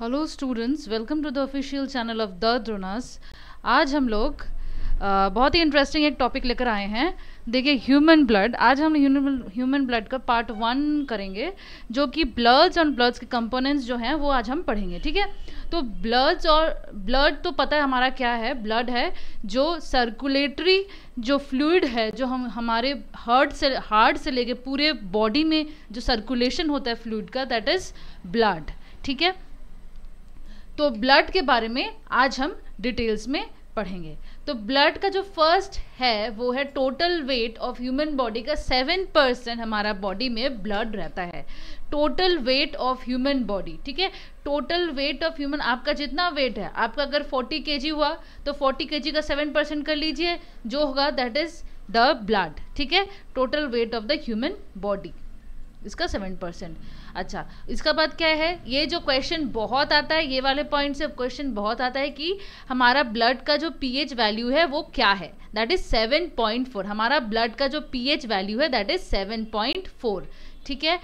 Hello students welcome to the official channel of the Dronas आज हम लोग बहुत ही इंटरेस्टिंग एक टॉपिक लेकर आए हैं देखिए ह्यूमन ब्लड आज हम ह्यूमन ब्लड का पार्ट वन करेंगे जो कि ब्लड्स और ब्लड्स के कंपोनेंट्स जो हैं वो आज हम पढ़ेंगे ठीक है तो ब्लड्स और ब्लड तो पता है हमारा क्या है ब्लड है जो सर्कुलेटरी जो फ्लूड है जो हम हमारे हार्ट से हार्ट से लेके पूरे बॉडी में जो सर्कुलेशन होता है फ्लूड का दैट इज़ ब्लड ठीक है तो ब्लड के बारे में आज हम डिटेल्स में पढ़ेंगे तो ब्लड का जो फर्स्ट है वो है total weight of human body का सेवन परसेंट हमारा बॉडी में ब्लड रहता है total weight of human body ठीक है टोटल वेट ऑफ ह्यूमन आपका जितना वेट है आपका अगर 40 के हुआ तो 40 के का सेवन परसेंट कर लीजिए जो होगा दैट इज द ब्लड ठीक है total weight of the human body इसका सेवन परसेंट अच्छा इसका बाद क्या है ये जो क्वेश्चन बहुत आता है ये वाले पॉइंट से क्वेश्चन बहुत आता है कि हमारा ब्लड का जो पीएच वैल्यू है वो क्या है that is seven point four हमारा ब्लड का जो पीएच वैल्यू है that is seven point four ठीक है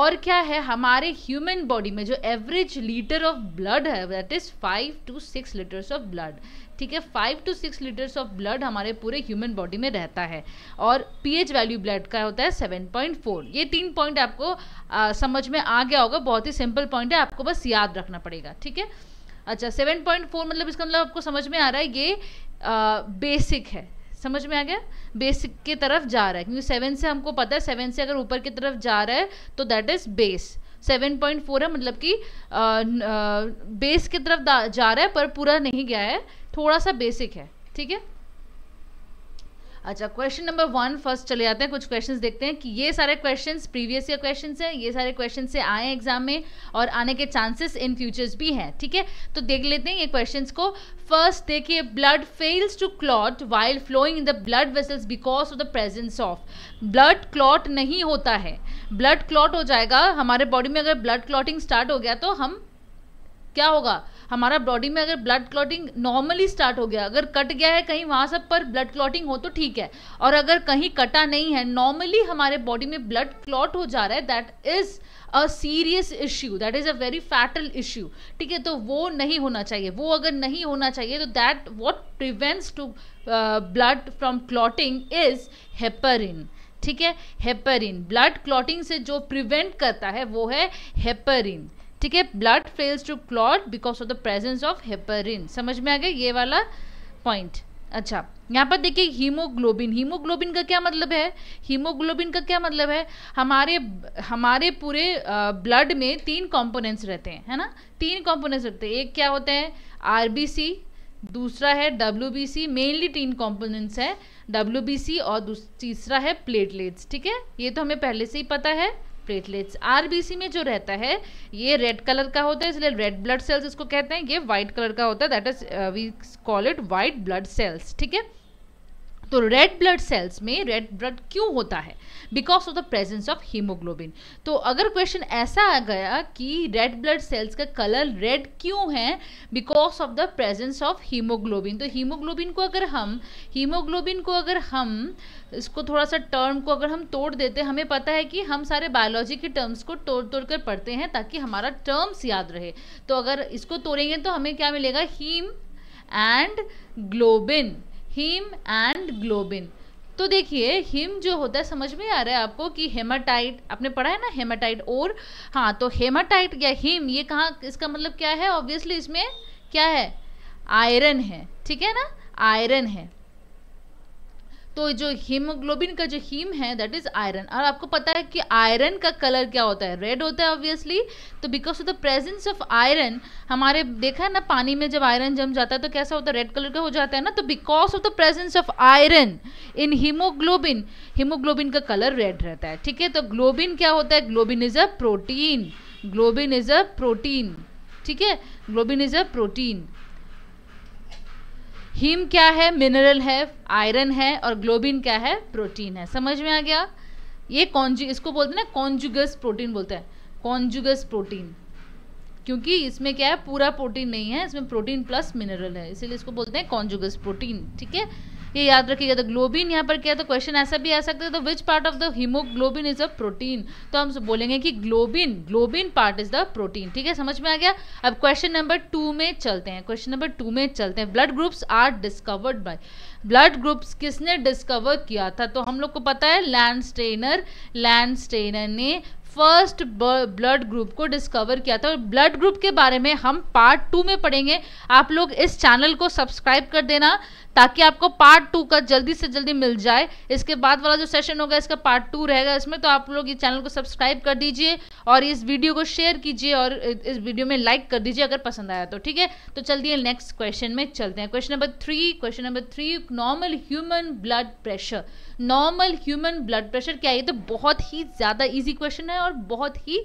और क्या है हमारे ह्यूमन बॉडी में जो एवरेज लीटर ऑफ ब्लड है that is five to six litres of blood ठीक है five to six litres of blood हमारे पूरे ह्यूमन बॉडी में रहता है और पीएच वैल्यू ब्लड का होता है सेवन पॉइंट फोर ये तीन पॉइंट आपको आ, समझ में आ गया होगा बहुत ही सिंपल पॉइंट है आपको बस याद रखना पड़ेगा ठीक है अच्छा सेवन पॉइंट फोर मतलब इसका मतलब आपको समझ में आ रहा है ये आ, बेसिक है समझ में आ गया बेसिक की तरफ जा रहा है क्योंकि सेवन से हमको पता है सेवन से अगर ऊपर की तरफ जा रहा है तो that is base seven point four है मतलब कि बेस की तरफ जा रहा है पर पूरा नहीं गया है थोड़ा सा बेसिक है ठीक है अच्छा क्वेश्चन नंबर वन फर्स्ट चले जाते हैं कुछ क्वेश्चन देखते हैं कि ये सारे क्वेश्चन प्रीवियस ईयर क्वेश्चन हैं ये सारे क्वेश्चन से आए एग्जाम में और आने के चांसेस इन फ्यूचर्स भी हैं ठीक है तो देख लेते हैं ये क्वेश्चन को फर्स्ट देखिए blood fails to clot while flowing in the blood vessels because of the presence of blood clot नहीं होता है ब्लड क्लॉट हो जाएगा हमारे बॉडी में अगर ब्लड क्लॉटिंग स्टार्ट हो गया तो हम क्या होगा हमारा बॉडी में अगर ब्लड क्लॉटिंग नॉर्मली स्टार्ट हो गया अगर कट गया है कहीं वहाँ सब पर ब्लड क्लॉटिंग हो तो ठीक है और अगर कहीं कटा नहीं है नॉर्मली हमारे बॉडी में ब्लड क्लॉट हो जा रहा है that is a serious issue that is a very fatal issue ठीक है तो वो नहीं होना चाहिए वो अगर नहीं होना चाहिए तो that what prevents to blood from clotting is heparin ठीक है हेपरिन ब्लड क्लॉटिंग से जो प्रिवेंट करता है वो है हेपरिन ठीक है blood fails to clot because of the presence of heparin समझ में आ गया ये वाला पॉइंट अच्छा यहाँ पर देखिए हीमोग्लोबिन हीमोग्लोबिन का क्या मतलब है हीमोग्लोबिन का क्या मतलब है हमारे हमारे पूरे ब्लड में तीन कंपोनेंट्स रहते हैं है ना तीन कंपोनेंट्स रहते हैं एक क्या होते हैं आरबीसी दूसरा है डब्ल्यू मेनली तीन कंपोनेंट्स है डब्ल्यू और तीसरा है प्लेटलेट्स ठीक है ये तो हमें पहले से ही पता है प्लेटलेट्स आरबीसी में जो रहता है ये रेड कलर का होता है इसलिए रेड ब्लड सेल्स इसको कहते हैं ये व्हाइट कलर का होता है that is we call it white blood cells ठीक है तो रेड ब्लड सेल्स में रेड ब्लड क्यों होता है because of the presence of haemoglobin तो अगर क्वेश्चन ऐसा आ गया कि रेड ब्लड सेल्स का कलर रेड क्यों है because of the presence of haemoglobin तो हीमोग्लोबिन को अगर हम हीमोग्लोबिन को अगर हम इसको थोड़ा सा टर्म को अगर हम तोड़ देते हमें पता है कि हम सारे बायोलॉजी के टर्म्स को तोड़ तोड़ कर पढ़ते हैं ताकि हमारा टर्म्स याद रहे तो अगर इसको तोड़ेंगे तो हमें क्या मिलेगा haem and globin haem and globin तो देखिए हिम जो होता है समझ में आ रहा है आपको कि हेमाटाइट आपने पढ़ा है ना हेमाटाइट और हाँ तो हेमाटाइट या हिम ये कहाँ इसका मतलब क्या है ऑब्वियसली इसमें क्या है आयरन है ठीक है ना आयरन है तो जो हीमोग्लोबिन का जो हीम है दैट इज आयरन और आपको पता है कि आयरन का कलर क्या होता है रेड होता है ऑब्वियसली तो because of the presence of iron हमारे देखा है ना पानी में जब आयरन जम जाता है तो कैसा होता है रेड कलर का हो जाता है ना तो because of the presence of iron in haemoglobin haemoglobin का कलर रेड रहता है ठीक है तो ग्लोबिन क्या होता है globin is a protein globin is a protein ठीक है globin is a protein haem क्या है मिनरल है आयरन है और ग्लोबिन क्या है प्रोटीन है समझ में आ गया ये कॉन्जु इसको बोलते हैं ना कॉन्जुगस प्रोटीन बोलते हैं कॉन्जुगस प्रोटीन क्योंकि इसमें क्या है पूरा प्रोटीन नहीं है इसमें प्रोटीन प्लस मिनरल है इसीलिए इसको बोलते हैं कॉन्जुगस प्रोटीन ठीक है ये याद रखिएगा तो ग्लोबिन यहाँ पर क्या है तो क्वेश्चन ऐसा भी आ सकता है तो which part of the haemoglobin is a protein तो हम बोलेंगे कि globin globin part is the protein ठीक है समझ में आ गया अब क्वेश्चन नंबर टू में चलते हैं क्वेश्चन नंबर टू में चलते हैं blood groups are discovered by blood groups किसने डिस्कवर किया था तो हम लोग को पता है लैंड स्टेनर लैंड स्टेनर ने फर्स्ट ब्लड ग्रुप को डिस्कवर किया था और ब्लड ग्रुप के बारे में हम पार्ट टू में पढ़ेंगे आप लोग इस चैनल को सब्सक्राइब कर देना ताकि आपको पार्ट टू का जल्दी से जल्दी मिल जाए इसके बाद वाला जो सेशन होगा इसका पार्ट टू रहेगा इसमें तो आप लोग ये चैनल को सब्सक्राइब कर दीजिए और इस वीडियो को शेयर कीजिए और इस वीडियो में लाइक कर दीजिए अगर पसंद आया तो ठीक है तो चलिए नेक्स्ट क्वेश्चन में चलते हैं question number three question number three normal human blood pressure normal human blood pressure क्या ये तो बहुत ही ज़्यादा ईजी क्वेश्चन है और बहुत ही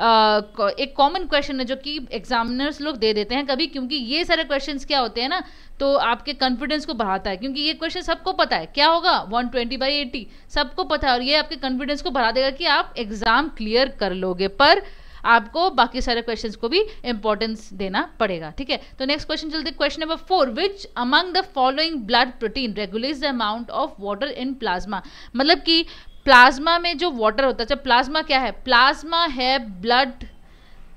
एक कॉमन क्वेश्चन है जो कि एग्जामिनर्स लोग दे देते हैं कभी क्योंकि ये सारे क्वेश्चन क्या होते हैं ना तो आपके कॉन्फिडेंस को बढ़ाता है क्योंकि ये क्वेश्चन सबको पता है क्या होगा वन ट्वेंटी बाई एटी सबको पता है और ये आपके कॉन्फिडेंस को बढ़ा देगा कि आप एग्ज़ाम क्लियर कर लोगे पर आपको बाकी सारे क्वेश्चंस को भी इंपॉर्टेंस देना पड़ेगा ठीक है तो नेक्स्ट क्वेश्चन चलते question number four which among the following blood protein regulates the amount of water in plasma मतलब कि प्लाज्मा में जो वाटर होता है अच्छा प्लाज्मा क्या है प्लाज्मा है ब्लड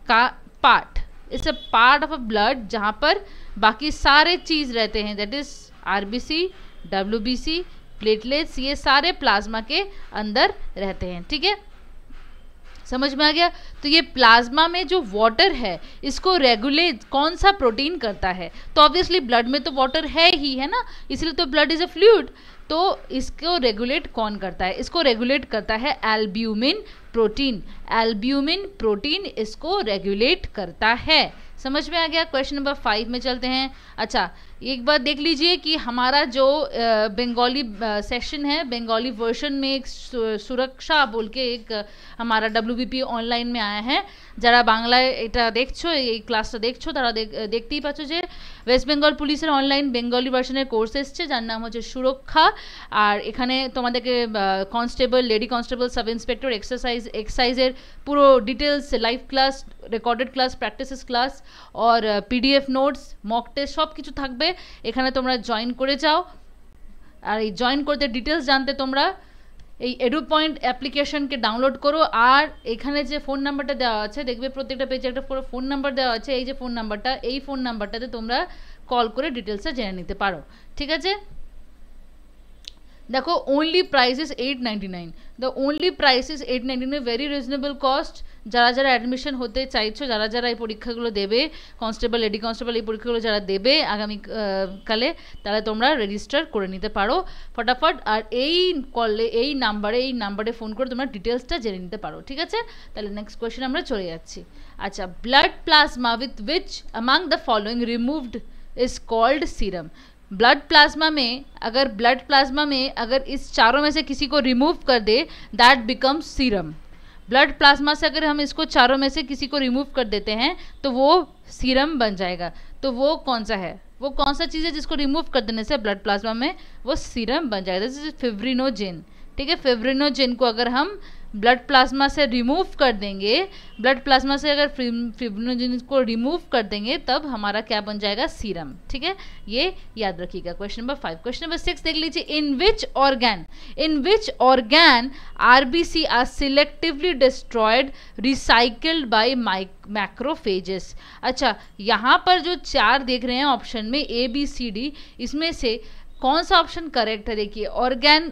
का part it's a part of a blood जहाँ पर बाकी सारे चीज़ रहते हैं that is R B C W B C platelets ये सारे प्लाज्मा के अंदर रहते हैं ठीक है समझ में आ गया तो ये प्लाज्मा में जो वाटर है इसको रेगुलेट कौन सा प्रोटीन करता है तो ऑब्वियसली ब्लड में तो वाटर है ही है ना इसलिए तो ब्लड इज़ अ फ्लूड तो इसको रेगुलेट कौन करता है इसको रेगुलेट करता है एल्ब्यूमिन प्रोटीन एल्ब्यूमिन प्रोटीन इसको रेगुलेट करता है समझ में आ गया क्वेश्चन नंबर फाइव में चलते हैं अच्छा एक बार देख लीजिए कि हमारा जो बंगाली सेशन है बंगाली वर्जन में सुरक्षा बोल के एक हमारा डब्ल्यूबीपी ऑनलाइन में आया है जरा बांग्लाय एटा देखছো এই ক্লাসটা দেখছো তারা দেখতেই পাচ্ছ যে ওয়েস্ট বেঙ্গল পুলিশের অনলাইন Bengali ভার্সনে কোর্স আসছে যার নাম হচ্ছে সুরক্ষা আর এখানে তোমাদের constable lady constable sub inspector exercise excise পুরো details live class recorded class practices class और पीडीएफ नोट्स मॉक टेस्ट सब कुछ থাকবে এখানে তোমরা জয়েন করে যাও আর এই জয়েন করতে ডিটেলস জানতে তোমরা এই এডু পয়েন্ট অ্যাপ্লিকেশনকে ডাউনলোড করো আর এখানে যে ফোন নাম্বারটা দেওয়া আছে দেখবে প্রত্যেকটা পেজে একটা পুরো ফোন নাম্বার দেওয়া আছে এই যে ফোন নাম্বারটা এই ফোন নাম্বারটাতে তোমরা কল করে ডিটেলসটা জেনে নিতে পারো ঠিক আছে দেখো only price is eight ninety nine the only price is eight ninety nine very reasonable cost যারা যারা অ্যাডমিশন হতে চাইছো যারা যারা এই পরীক্ষাগুলো দেবে কনস্টেবল লেডি কনস্টেবল এই পরীক্ষাগুলো যারা দেবে আগামী কালে তাহলে তোমরা রেজিস্টার করে নিতে পারো ফটাফট আর এই কলে এই নাম্বারে এই নাম্বারে ফোন করে তোমরা ডিটেলসটা জেনে নিতে পারো ঠিক আছে তাহলে নেক্সট কোয়েশ্চেন আমরা চলে যাচ্ছি আচ্ছা blood plasma with which among the following removed is called serum blood plasma में अगर ब्लड प्लाज्मा में अगर इस चारों में से किसी को रिमूव कर दे that becomes serum blood plasma से अगर हम इसको चारों में से किसी को रिमूव कर देते हैं तो वो सीरम बन जाएगा तो वो कौन सा है वो कौन सा चीज़ है जिसको रिमूव कर देने से ब्लड प्लाज्मा में वो सीरम बन जाएगा जैसे फेवरिनोजेन ठीक है फेवरिनोजेन को अगर हम ब्लड प्लाज्मा से रिमूव कर देंगे ब्लड प्लाज्मा से अगर फिब्रोजिन को रिमूव कर देंगे तब हमारा क्या बन जाएगा सीरम ठीक है ये याद रखिएगा question number five question number six देख लीजिए in which organ in which organ RBC are selectively destroyed recycled by macrophages अच्छा यहाँ पर जो चार देख रहे हैं ऑप्शन में ए बी सी डी इसमें से कौन सा ऑप्शन करेक्ट है देखिए ऑर्गेन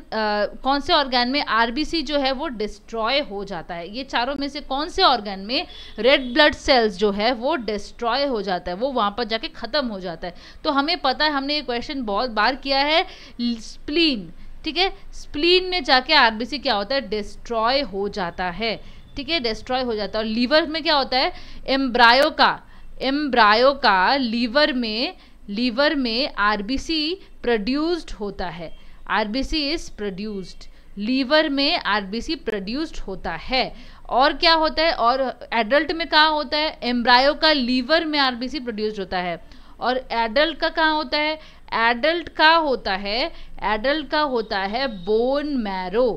कौन से ऑर्गेन में आरबीसी जो है वो डिस्ट्रॉय हो जाता है ये चारों में से कौन से ऑर्गेन में रेड ब्लड सेल्स जो है वो डिस्ट्रॉय हो जाता है वो वहाँ पर जाके ख़त्म हो जाता है तो हमें पता है हमने ये क्वेश्चन बहुत बार किया है स्प्लीन ठीक है स्प्लीन में जाके आरबीसी क्या होता है डिस्ट्रॉय हो जाता है ठीक है डिस्ट्रॉय हो जाता है और लीवर में क्या होता है एम्ब्रायो का एम्ब्रायो का लीवर में लीवर में आरबीसी प्रोड्यूस्ड होता है आरबीसी इज प्रोड्यूस्ड लीवर में आरबीसी प्रोड्यूस्ड होता है और क्या होता है और एडल्ट में कहाँ होता है एम्ब्रायो का लीवर में आरबीसी प्रोड्यूस्ड होता है और एडल्ट का कहाँ होता है एडल्ट का होता है एडल्ट का होता है बोन मैरो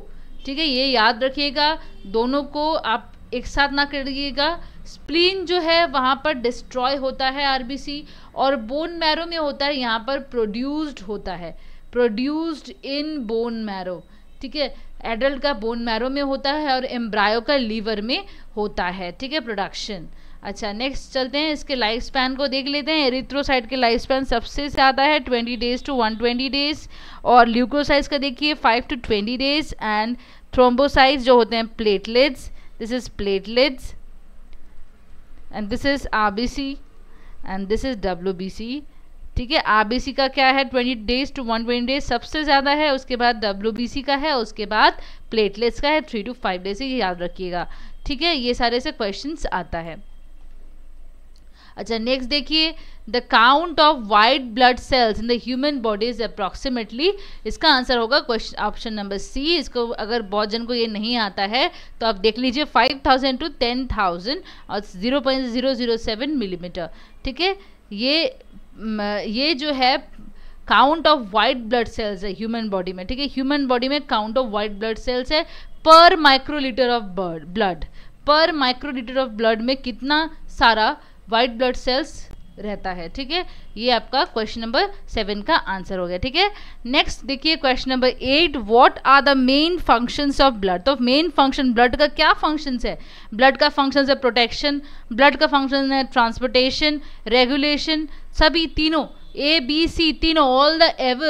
ठीक है ये याद रखिएगा दोनों को आप एक साथ ना करिएगा स्प्लीन जो है वहाँ पर डिस्ट्रॉय होता है आरबीसी और बोन मैरो में होता है यहाँ पर प्रोड्यूस्ड होता है प्रोड्यूस्ड इन बोन मैरो ठीक है एडल्ट का बोन मैरो में होता है और एम्ब्रायो का लीवर में होता है ठीक है प्रोडक्शन अच्छा नेक्स्ट चलते हैं इसके लाइफ स्पैन को देख लेते हैं एरिथ्रोसाइट के लाइफ स्पैन सबसे ज़्यादा है 20 डेज टू 120 डेज और ल्यूक्रोसाइज का देखिए 5 टू 20 डेज एंड थ्रोम्बोसाइज जो होते हैं platelets this is platelets and this is R and this is W ठीक है आर का क्या है twenty days to one twenty days सबसे ज़्यादा है उसके बाद डब्ल्यू का है उसके बाद प्लेटलेट्स का है थ्री टू फाइव डेज ये याद रखिएगा ठीक है ये सारे से क्वेश्चंस आता है अच्छा नेक्स्ट देखिए the count of white blood cells in the human body is approximately इसका आंसर होगा क्वेश्चन ऑप्शन नंबर सी इसको अगर बहुत जन को ये नहीं आता है तो आप देख लीजिए 5000 टू 10000 और 0.007 मिलीमीटर ठीक है ये ये जो है count of white blood cells है ह्यूमन बॉडी में ठीक है ह्यूमन बॉडी में count of white blood cells है per microlitre of blood per microlitre of blood में कितना सारा वाइट ब्लड सेल्स रहता है ठीक है ये आपका क्वेश्चन नंबर सेवन का आंसर हो गया ठीक है नेक्स्ट देखिए question number eight what are the main functions of blood तो मेन फंक्शन ब्लड का क्या फंक्शंस है ब्लड का फंक्शन है प्रोटेक्शन ब्लड का फंक्शन है ट्रांसपोर्टेशन रेगुलेशन सभी तीनों ए बी सी तीनों all the above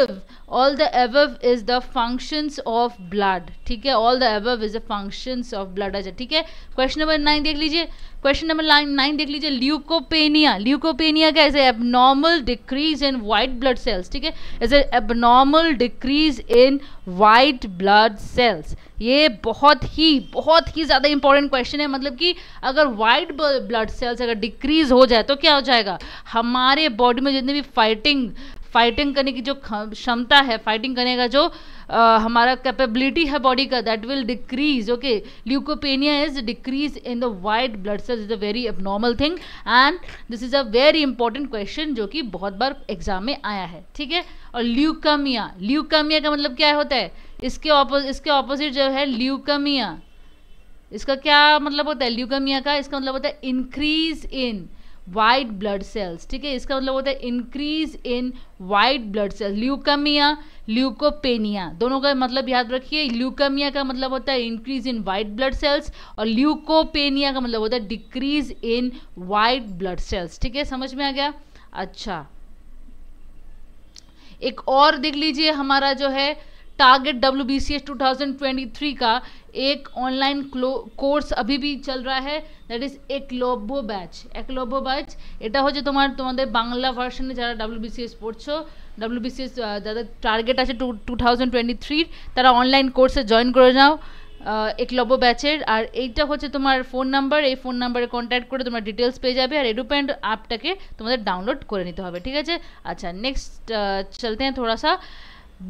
all the above is the functions of blood ठीक है all the above is the functions of blood अच्छा ठीक है क्वेश्चन नंबर नाइन देख लीजिए क्वेश्चन नंबर नाइन देख लीजिए ल्यूकोपेनिया ल्यूकोपेनिया का is abnormal decrease in white blood cells ठीक है is abnormal decrease in white blood cells ये बहुत ही बहुत ही ज़्यादा इंपॉर्टेंट क्वेश्चन है मतलब कि अगर वाइट ब्लड सेल्स अगर डिक्रीज हो जाए तो क्या हो जाएगा हमारे बॉडी में जितने भी फाइटिंग फाइटिंग करने की जो क्षमता है फाइटिंग करने का जो आ, हमारा कैपेबिलिटी है बॉडी का that will decrease okay leukopenia is decrease in the white blood cells is a very normal thing and this is a very important question जो कि बहुत बार एग्जाम में आया है ठीक है और ल्यूकमिया ल्यूकमिया का मतलब क्या होता है इसके ऑपो इसके ऑपोजिट जो है ल्यूकमिया इसका क्या मतलब होता है ल्यूकमिया का इसका मतलब होता है increase in in. White blood cells ठीक है इसका मतलब होता है increase in white blood cells leukaemia leukopenia दोनों का मतलब याद रखिए ल्यूकमिया का मतलब होता है increase in white blood cells और ल्यूकोपेनिया का मतलब होता है decrease in white blood cells ठीक है समझ में आ गया अच्छा एक और देख लीजिए हमारा जो है target W B C S two thousand twenty three का एक ऑनलाइन কোর্স अभी भी চল रहा है that is Eklavya batch Eklavya batch এটা হচ্ছে তোমার তোমাদের বাংলা ভার্সনে যারা ডাব্লিউবিসিএস পড়ছো ডাব্লিউবিসিএস যাদের টার্গেট আছে টু টু থাউজেন্ড টোয়েন্টি থ্রির তারা অনলাইন কোর্সে জয়েন করে নাও একলব্য ব্যাচের আর এইটা হচ্ছে তোমার ফোন নাম্বার এই ফোন নাম্বারে কন্ট্যাক্ট করে তোমার ডিটেলস পেয়ে যাবে আর এডুপ্যান্ড অ্যাপটাকে তোমাদের ডাউনলোড করে নিতে হবে ঠিক আছে আচ্ছা নেক্সট চলতে হ্যাঁ থোড়া সা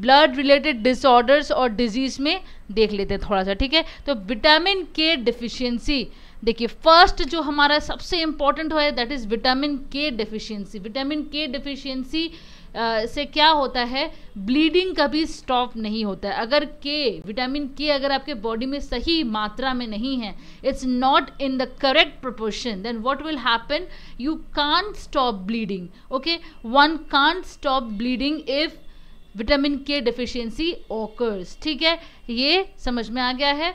ब्लड रिलेटेड डिसऑर्डर्स और डिजीज में देख लेते हैं थोड़ा सा ठीक है तो विटामिन के डिफिशियंसी देखिए फर्स्ट जो हमारा सबसे इंपॉर्टेंट है that is vitamin K deficiency vitamin K deficiency से क्या होता है ब्लीडिंग कभी स्टॉप नहीं होता है अगर के विटामिन के अगर आपके बॉडी में सही मात्रा में नहीं है it's not in the correct proportion then what will happen you can stop bleeding okay one can stop bleeding if vitamin K deficiency occurs ठीक है ये समझ में आ गया है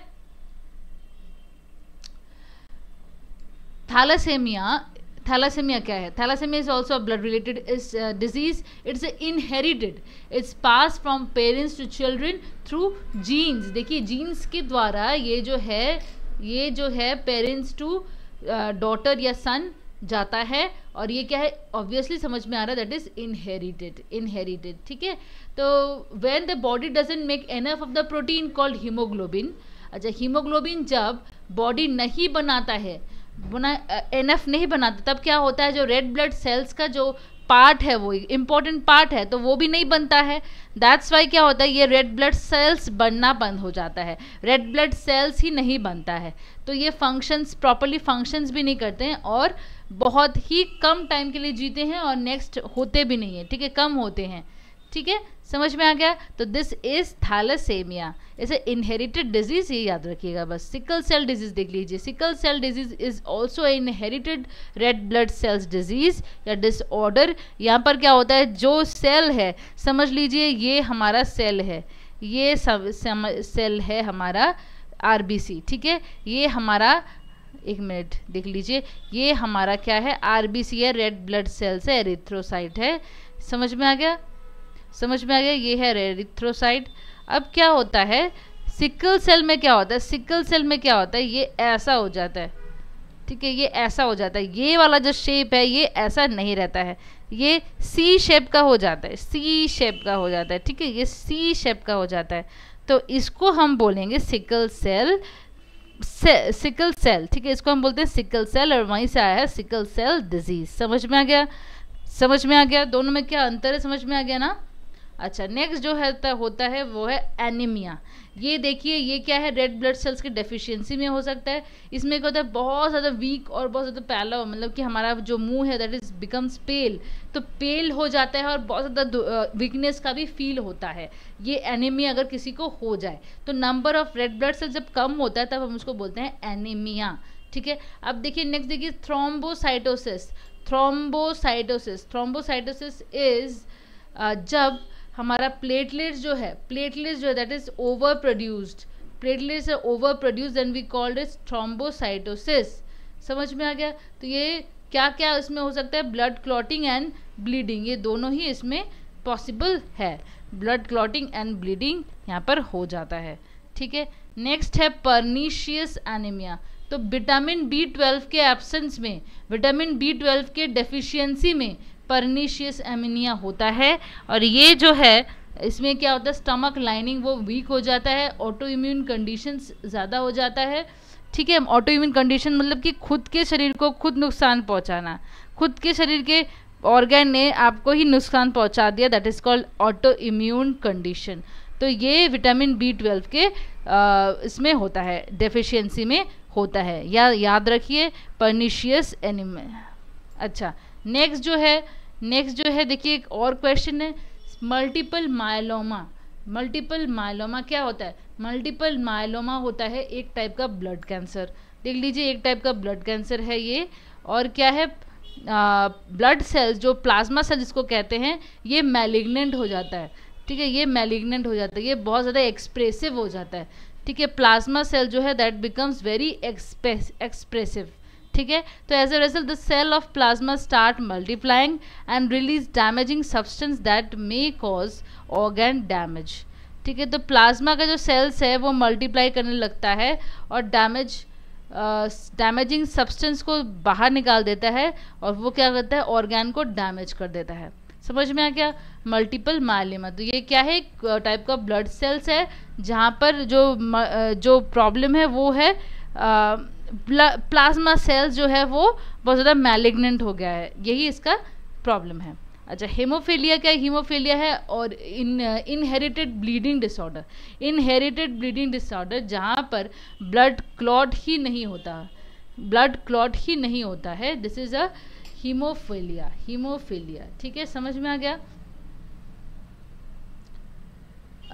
थैलासेमिया थैलासेमिया क्या है thalassaemia is also blood related is disease it's inherited it's pass from parents to children through genes देखिए जीन्स के द्वारा ये जो है ये जो है पेरेंट्स टू डॉटर या सन जाता है और ये क्या है ऑब्वियसली समझ में आ रहा है दैट इज इनहेरिटेड इनहेरिटेड ठीक है तो when the body doesn't make enough of the protein called haemoglobin अच्छा हीमोग्लोबिन जब बॉडी नहीं बनाता है बना एनफ नहीं बनाता तब क्या होता है जो रेड ब्लड सेल्स का जो पार्ट है वो इम्पोर्टेंट पार्ट है तो वो भी नहीं बनता है दैट्स वाई क्या होता है ये रेड ब्लड सेल्स बनना बंद हो जाता है रेड ब्लड सेल्स ही नहीं बनता है तो ये फंक्शंस प्रॉपरली फंक्शंस भी नहीं करते हैं और बहुत ही कम टाइम के लिए जीते हैं और नेक्स्ट होते भी नहीं है ठीक है कम होते हैं ठीक है समझ में आ गया तो दिस इज थैलेसेमिया इसे इनहेरिटेड डिजीज ये याद रखिएगा बस सिकल सेल डिजीज देख लीजिए sickle cell disease is also inherited red blood cells disease या डिसऑर्डर यहाँ पर क्या होता है जो सेल है समझ लीजिए ये हमारा सेल है ये सेल है हमारा आरबीसी ठीक है ये हमारा एक मिनट देख लीजिए ये हमारा क्या है आर बी सी है रेड ब्लड सेल्स है एरिथ्रोसाइट है समझ में आ गया समझ में आ गया ये है एरिथ्रोसाइट अब क्या होता है सिकल सेल में क्या होता है सिकल सेल में क्या होता है ये ऐसा हो जाता है ठीक है ये ऐसा हो जाता है ये वाला जो शेप है ये ऐसा नहीं रहता है ये सी शेप का हो जाता है सी शेप का हो जाता है ठीक है ये सी शेप का हो जाता है तो इसको हम बोलेंगे सिकल सेल सिकल सेल ठीक है इसको हम बोलते हैं सिकल सेल और वहीं से आया है सिकल सेल डिजीज समझ में आ गया समझ में आ गया दोनों में क्या अंतर है समझ में आ गया ना अच्छा नेक्स्ट जो है होता है वो है एनीमिया ये देखिए ये क्या है रेड ब्लड सेल्स की डेफिशिएंसी में हो सकता है इसमें क्या होता है बहुत ज़्यादा वीक और बहुत ज़्यादा पैला मतलब कि हमारा जो मुंह है दैट इज़ बिकम्स पेल तो पेल हो जाता है और बहुत ज़्यादा वीकनेस का भी फील होता है ये एनीमिया अगर किसी को हो जाए तो number of red blood cells जब कम होता है तब हम उसको बोलते हैं एनीमिया ठीक है अब देखिए नेक्स्ट देखिए थ्रोम्बोसाइटोसिस थ्रोम्बोसाइटोसिस थ्रोम्बोसाइटोसिस इज़ जब हमारा प्लेटलेट्स जो है प्लेटलेट्स जो है that is over produced platelets are over produced and we called is thrombocytosis समझ में आ गया तो ये क्या क्या इसमें हो सकता है ब्लड क्लॉटिंग एंड ब्लीडिंग ये दोनों ही इसमें पॉसिबल है ब्लड क्लॉटिंग एंड ब्लीडिंग यहाँ पर हो जाता है ठीक है नेक्स्ट है परनीशियस एनीमिया तो विटामिन बी ट्वेल्व के एब्सेंस में विटामिन बी ट्वेल्व के डेफिशिएंसी में परनीशियस एमिनिया होता है और ये जो है इसमें क्या होता है स्टमक लाइनिंग वो वीक हो जाता है ऑटो इम्यून कंडीशन ज़्यादा हो जाता है ठीक है ऑटो इम्यून कंडीशन मतलब कि खुद के शरीर को खुद नुकसान पहुंचाना खुद के शरीर के ऑर्गेन ने आपको ही नुकसान पहुंचा दिया that is called auto immune condition तो ये विटामिन बी ट्वेल्व के आ, इसमें होता है डेफिशेंसी में होता है या याद रखिए परनिशियस एनिम अच्छा नेक्स्ट जो है नेक्स्ट जो है देखिए एक और क्वेश्चन है मल्टीपल मायलोमा मल्टीपल मायलोमा क्या होता है मल्टीपल मायलोमा होता है एक टाइप का ब्लड कैंसर देख लीजिए एक टाइप का ब्लड कैंसर है ये और क्या है ब्लड सेल्स जो प्लाज्मा सेल जिसको कहते हैं ये मैलिग्नेंट हो जाता है ठीक है ये मैलिग्नेंट हो जाता है ये बहुत ज़्यादा एक्सप्रेसिव हो जाता है ठीक है प्लाज्मा सेल जो है दैट बिकम्स वेरी एक्सप्रेसिव ठीक है तो as a result the cell of plasma start multiplying and release damaging substance that may cause organ damage ठीक है तो प्लाज्मा का जो सेल्स है वो मल्टीप्लाई करने लगता है और डैमेज डैमेजिंग सब्सटेंस को बाहर निकाल देता है और वो क्या करता है ऑर्गेन को डैमेज कर देता है समझ में आ गया मल्टीपल मालिमा तो ये क्या है एक टाइप uh, का ब्लड सेल्स है जहाँ पर जो uh, जो प्रॉब्लम है वो है आ, uh, प्लाज्मा सेल्स जो है वो बहुत ज़्यादा मैलिग्नेंट हो गया है यही इसका प्रॉब्लम है अच्छा हेमोफीलिया क्या हीमोफीलिया है और इन inherited bleeding disorder inherited bleeding disorder जहाँ पर ब्लड क्लॉट ही नहीं होता ब्लड क्लॉट ही नहीं होता है this is a haemophilia haemophilia ठीक है समझ में आ गया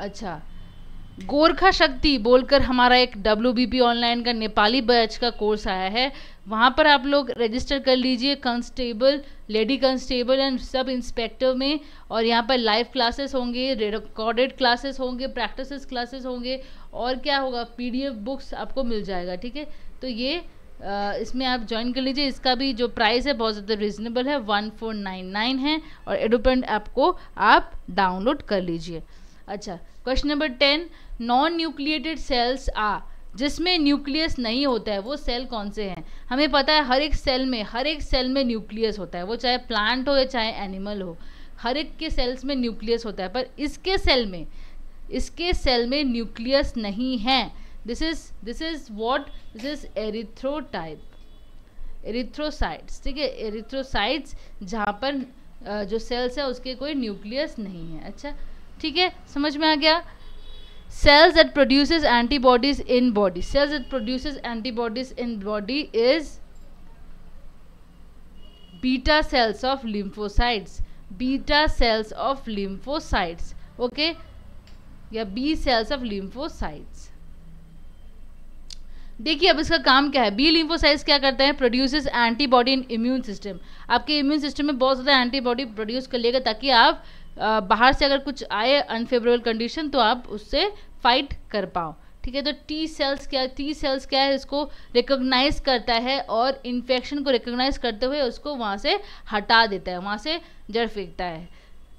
अच्छा गोरखा शक्ति बोलकर हमारा एक डब्ल्यू ऑनलाइन का नेपाली बैच का कोर्स आया है वहाँ पर आप लोग रजिस्टर कर लीजिए constable lady constable and sub inspector में और यहाँ पर लाइव क्लासेस होंगे रिकॉर्डेड क्लासेस होंगे प्रैक्टिस क्लासेस होंगे और क्या होगा पी बुक्स आपको मिल जाएगा ठीक है तो ये आ, इसमें आप ज्वाइन कर लीजिए इसका भी जो प्राइस है बहुत ज़्यादा रिजनेबल है वन फोर नाइन नाइन है और एडोपेंट ऐप को आप डाउनलोड कर लीजिए अच्छा question number ten non nucleated cells आ जिसमें न्यूक्लियस नहीं होता है वो सेल कौन से हैं हमें पता है हर एक सेल में हर एक सेल में न्यूक्लियस होता है वो चाहे प्लांट हो या चाहे एनिमल हो हर एक के सेल्स में न्यूक्लियस होता है पर इसके सेल में इसके सेल में न्यूक्लियस नहीं है this is this is what this is erythrotype erythrocytes ठीक है एरिथ्रोसाइट्स जहाँ पर जो सेल्स है उसके कोई न्यूक्लियस नहीं है अच्छा ठीक है समझ में आ गया cells that produces antibodies in body cells that produces antibodies in body is beta cells of lymphocytes beta cells of lymphocytes okay या बी सेल्स ऑफ लिम्फोसाइड्स देखिए अब इसका काम क्या है बी लिम्फोसाइड्स क्या करते हैं produces antibody in immune system आपके इम्यून सिस्टम में बहुत ज्यादा एंटीबॉडी प्रोड्यूस कर लेगा ताकि आप बाहर से अगर कुछ आए अनफेवरेबल कंडीशन तो आप उससे फाइट कर पाओ ठीक है तो टी सेल्स क्या टी सेल्स क्या है इसको रिकोगनाइज करता है और इन्फेक्शन को रिकोगनाइज करते हुए उसको वहाँ से हटा देता है वहाँ से जड़ फेंकता है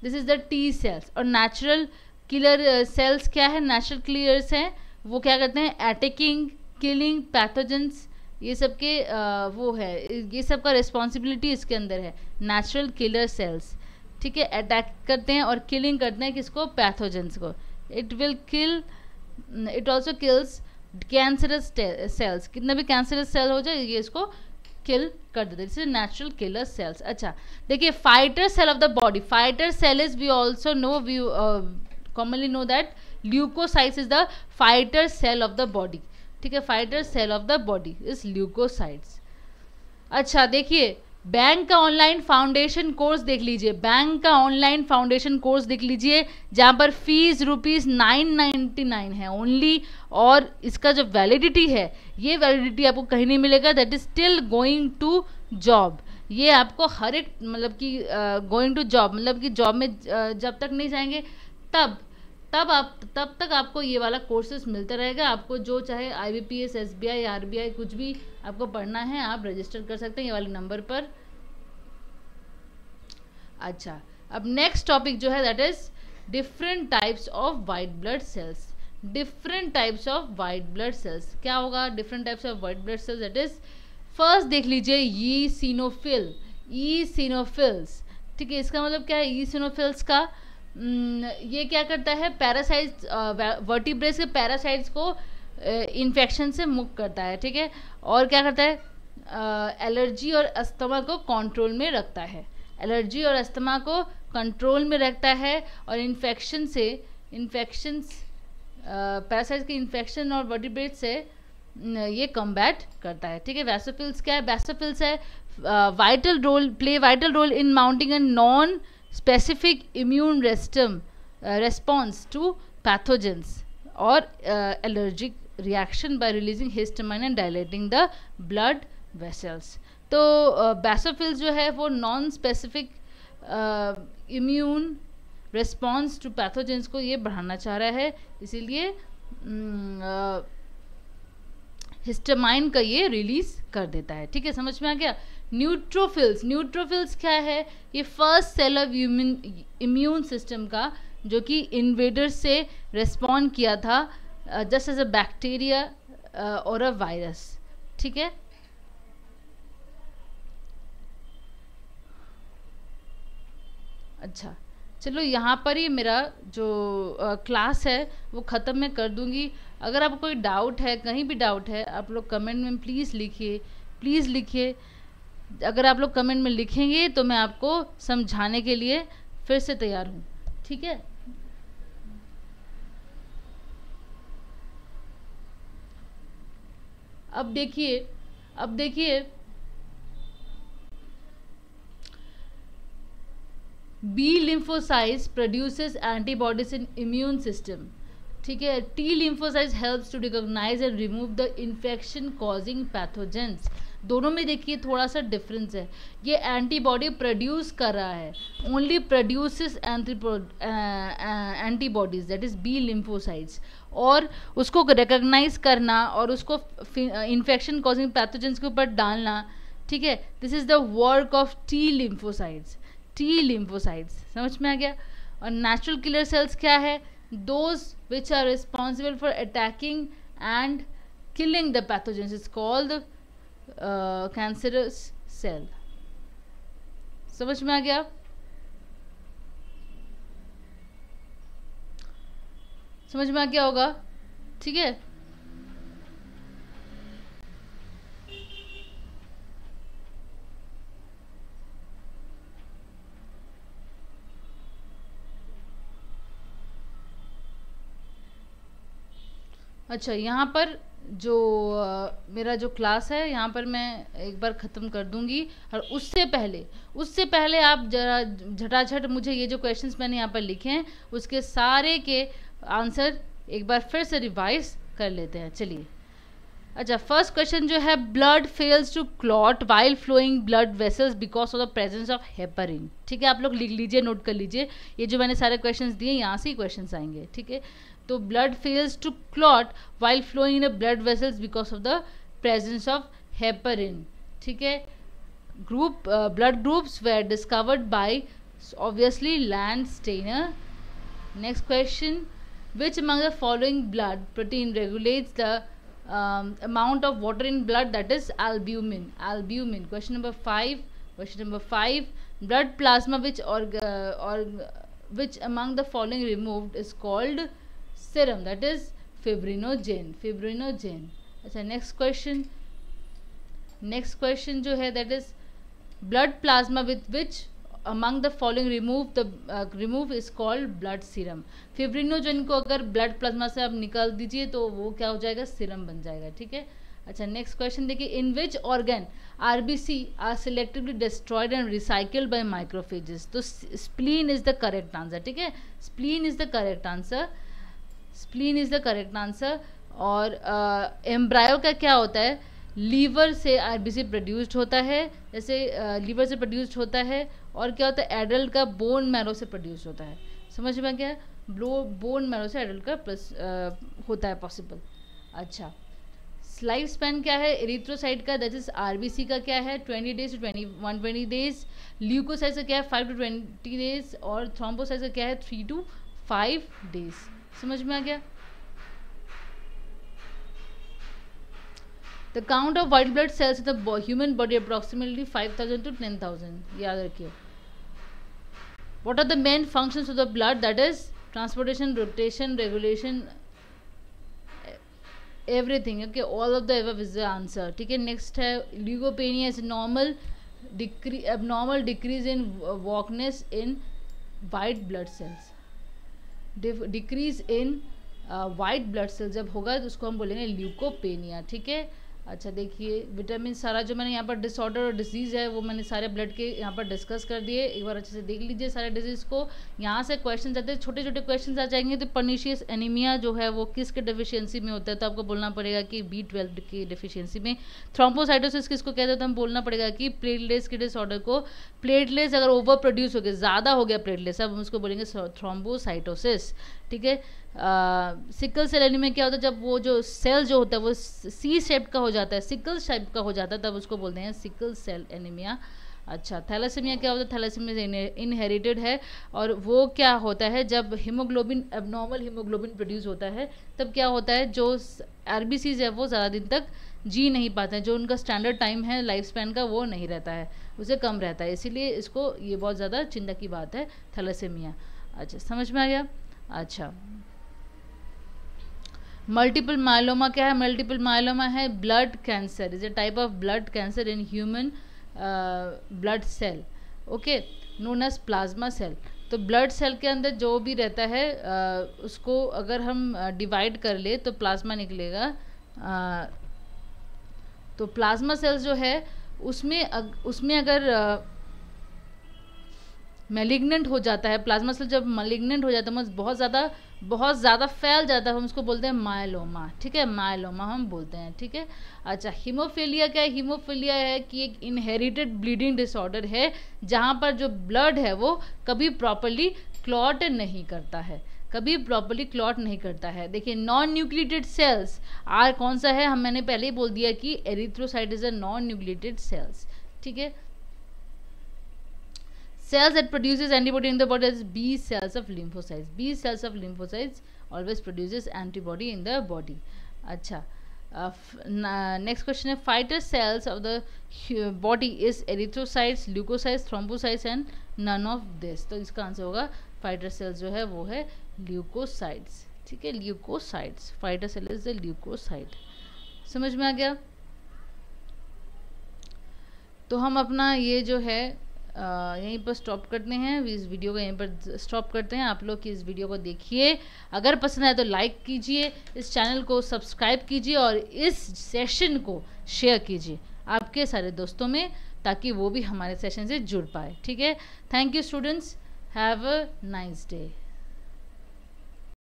this is the T cells और नेचुरल किलर सेल्स क्या है नेचुरल क्लियर्स हैं वो क्या करते हैं अटैकिंग किलिंग पैथोजेंस ये सब के आ, वो है ये सब का रिस्पॉन्सिबिलिटी इसके अंदर है नेचुरल किलर सेल्स ठीक है अटैक करते हैं और किलिंग करते हैं किसको पैथोजेंस को it will kill it also kills cancerous cells कितने भी कैंसरस सेल हो जाए ये इसको किल कर देते हैं नेचुरल किलर सेल्स अच्छा देखिए fighter cell of the body fighter cell is we also know we commonly know that leukocyte is the fighter cell of the body ठीक है fighter cell of the body is leukocytes अच्छा देखिए bank का online foundation course देख लीजिए bank का online foundation course देख लीजिए जहाँ पर fees rupees nine ninety nine है ओनली और इसका जो वैलिडिटी है ये वैलिडिटी आपको कहीं नहीं मिलेगा that is still going to job ये आपको हर एक मतलब कि गोइंग टू जॉब मतलब कि जॉब में uh, जब तक नहीं जाएंगे तब तब आप तब तक आपको ये वाला कोर्सेस मिलता रहेगा आपको जो चाहे I B P S S B I R B I कुछ भी आपको पढ़ना है आप रजिस्टर कर सकते हैं ये वाले नंबर पर अच्छा अब नेक्स्ट टॉपिक जो है that is different types of white blood cells different types of white blood cells क्या होगा different types of white blood cells that is first देख लीजिए ई सीनोफिल ई सीनोफिल्स ठीक है इसका मतलब क्या है ई सीनोफिल्स का हम्म, ये क्या करता है पैरासाइट्स वर्टिब्रेस के पैरासाइट्स को इन्फेक्शन से मुक्त करता है ठीक है और क्या करता है एलर्जी और अस्थमा को कंट्रोल में रखता है एलर्जी और अस्थमा को कंट्रोल में रखता है और इन्फेक्शन से इन्फेक्शंस पैरासाइट के इन्फेक्शन और वर्टिब्रेट से ये कम्बैट करता है ठीक है वैसोफिल्स क्या है वैसोफिल्स है vital role play vital role in mounting and non specific immune response response to pathogens और allergic reaction by releasing histamine and dilating the blood vessels तो बैसोफिल्स uh, जो है वो non specific immune response to pathogens को ये बढ़ाना चाह रहा है इसीलिए हिस्टमाइन mm, uh, का ये रिलीज कर देता है ठीक है समझ में आ गया न्यूट्रोफिल्स न्यूट्रोफिल्स क्या है ये first cell of immune system का जो कि इन्वेडर से रिस्पॉन्ड किया था जस्ट एज अ बैक्टीरिया और अ वायरस ठीक है अच्छा चलो यहाँ पर ही मेरा जो क्लास uh, है वो ख़त्म मैं कर दूँगी अगर आपको कोई डाउट है कहीं भी डाउट है आप लोग कमेंट में प्लीज़ लिखिए प्लीज़ लिखिए अगर आप लोग कमेंट में लिखेंगे तो मैं आपको समझाने के लिए फिर से तैयार हूँ ठीक है अब देखिए अब देखिए B lymphocytes produces antibodies in immune system ठीक है T lymphocytes helps to recognise and remove the infection causing pathogens दोनों में देखिए थोड़ा सा डिफरेंस है ये एंटीबॉडी प्रोड्यूस कर रहा है only produces antibodies that is B lymphocytes और उसको रिकग्नाइज करना और उसको इन्फेक्शन कॉजिंग पैथोजेंस के ऊपर डालना ठीक है this is the work of T lymphocytes T lymphocytes समझ में आ गया और नेचुरल किलर सेल्स क्या है those which are responsible for attacking and killing the pathogens is called cancerous uh, cell समझ में आ गया समझ में आ गया होगा ठीक है अच्छा यहाँ पर जो मेरा जो क्लास है यहाँ पर मैं एक बार ख़त्म कर दूंगी और उससे पहले उससे पहले आप जरा झटाझट मुझे ये जो क्वेश्चंस मैंने यहाँ पर लिखे हैं उसके सारे के आंसर एक बार फिर से रिवाइज कर लेते हैं चलिए अच्छा फर्स्ट क्वेश्चन जो है blood fails to clot while flowing blood vessels because of the presence of heparin ठीक है आप लोग लिख लीजिए नोट कर लीजिए ये जो मैंने सारे क्वेश्चंस दिए यहाँ से ही क्वेश्चंस आएंगे ठीक है So blood fails to clot while flowing in the blood vessels because of the presence of heparin. ठीक group uh, blood groups were discovered by obviously land stainer. Next question: Which among the following blood protein regulates the um, amount of water in blood that is albumin? Albumin. Question number five. Question number five: Blood plasma which org uh, or which among the following removed is called serum that is fibrinogen fibrinogen अच्छा next question next question जो है that is blood plasma with which among the following remove the uh, remove is called blood serum को अगर blood plasma से आप निकाल दीजिए तो वो क्या हो जाएगा serum बन जाएगा ठीक है अच्छा नेक्स्ट क्वेश्चन देखिए in which organ RBC are selectively destroyed and recycled by macrophages तो spleen is the correct answer ठीक है spleen is the correct answer spleen is the correct answer और एम्ब्रायो uh, का क्या होता है लीवर से आरबीसी प्रोड्यूस्ड होता है जैसे लीवर uh, से प्रोड्यूस्ड होता है और क्या होता है एडल्ट का बोन मैरो से प्रोड्यूस होता है समझ में क्या ब्लो बोन मैरो से एडल्ट का प्लस, uh, होता है पॉसिबल अच्छा लाइफ स्पैन क्या है एरिथ्रोसाइट का दैट इज सी का क्या है twenty days to twenty one twenty days leucocyte का क्या है फाइव टू ट्वेंटी डेज और थ्रोम्बोसाइट का क्या है थ्री टू फाइव डेज़ समझ में आ गया the count of white blood cells in the body approximately five thousand to ten thousand याद रखिए what are the main function of the blood that is transportation rotation regulation everything okay all of the ever is the answer ठीक है next है leucopenia is normal decree abnormal decrease in weakness in white blood cells decrease in white blood cell जब होगा तो उसको हम बोलेंगे leukopenia ठीक है अच्छा देखिए विटामिन सारा जो मैंने यहाँ पर डिसऑर्डर और डिजीज़ है वो मैंने सारे ब्लड के यहाँ पर डिस्कस कर दिए एक बार अच्छे से देख लीजिए सारे डिजीज़ को यहाँ से क्वेश्चन आते हैं छोटे छोटे क्वेश्चन आ जाएंगे तो पर्नीशियस एनीमिया जो है वो किसके डिफिशियंसी में होता है तो आपको बोलना पड़ेगा कि बी ट्वेल्व की डिफिशियंसी में थ्रोम्पोसाइटोसिस किसको कहते हैं तो हम बोलना पड़ेगा कि प्लेटलेट्स के डिसऑर्डर को प्लेटलेट्स अगर ओवर प्रोड्यूस हो गया ज़्यादा हो गया प्लेटलेट्स अब हम उसको बोलेंगे थ्रोम्बोसाइटोसिस ठीक है सिकल सेल एनीमिया क्या होता है जब वो जो सेल जो होता है वो सी शेप का हो जाता है सिकल शेप का हो जाता है तब उसको बोलते हैं सिकल सेल एनीमिया अच्छा थैलासीमिया क्या होता है थैलासीमिया इनहेरिटेड है और वो क्या होता है जब हीमोग्लोबिन एबनॉर्मल हीमोग्लोबिन प्रोड्यूस होता है तब क्या होता है जो आर है वो ज़्यादा दिन तक जी नहीं पाते हैं जो उनका स्टैंडर्ड टाइम है लाइफ स्पैन का वो नहीं रहता है उसे कम रहता है इसीलिए इसको ये बहुत ज़्यादा चिंता की बात है थैलासीमिया अच्छा समझ में आ गया अच्छा मल्टीपल माइलोमा क्या है मल्टीपल माइलोमा है blood cancer is a type of blood cancer in human blood cell okay known as plasma cell तो ब्लड सेल के अंदर जो भी रहता है uh, उसको अगर हम डिवाइड uh, कर ले तो प्लाज्मा निकलेगा uh, तो प्लाज्मा सेल्स जो है उसमें अग, उसमें अगर uh, मेलिग्नेंट हो जाता है प्लाज्मा सेल जब मेलिग्नेंट हो जाता है बहुत ज़्यादा बहुत ज़्यादा फैल जाता है हम उसको बोलते हैं मायलोमा ठीक है मायलोमा हम बोलते हैं ठीक है अच्छा हीमोफीलिया क्या है हीमोफीलिया है कि एक इनहेरिटेड ब्लीडिंग डिसऑर्डर है जहाँ पर जो ब्लड है वो कभी प्रॉपरली क्लॉट नहीं करता है कभी प्रॉपरली क्लॉट नहीं करता है देखिए नॉन न्यूक्लिएटेड सेल्स आर कौन सा है हम मैंने पहले ही बोल दिया कि erythrocyte is a non nucleated cells ठीक है cells that produces antibody in the body is B cells of lymphocytes. B cells of lymphocytes always produces antibody in the body. Acha. Uh, next question है fighter cells of the body is erythrocytes, leukocytes, thrombocytes and none of this. तो इसका answer होगा fighter sales जो है वो है leucocytes ठीक है leucocytes fighter cell is the leucocyte समझ में आ गया तो हम अपना ये जो है यहीं पर स्टॉप करते हैं इस वीडियो को यहीं पर स्टॉप करते हैं आप लोग की इस वीडियो को देखिए अगर पसंद आए तो लाइक कीजिए इस चैनल को सब्सक्राइब कीजिए और इस सेशन को शेयर कीजिए आपके सारे दोस्तों में ताकि वो भी हमारे सेशन से जुड़ पाए ठीक है thank you students have a nice day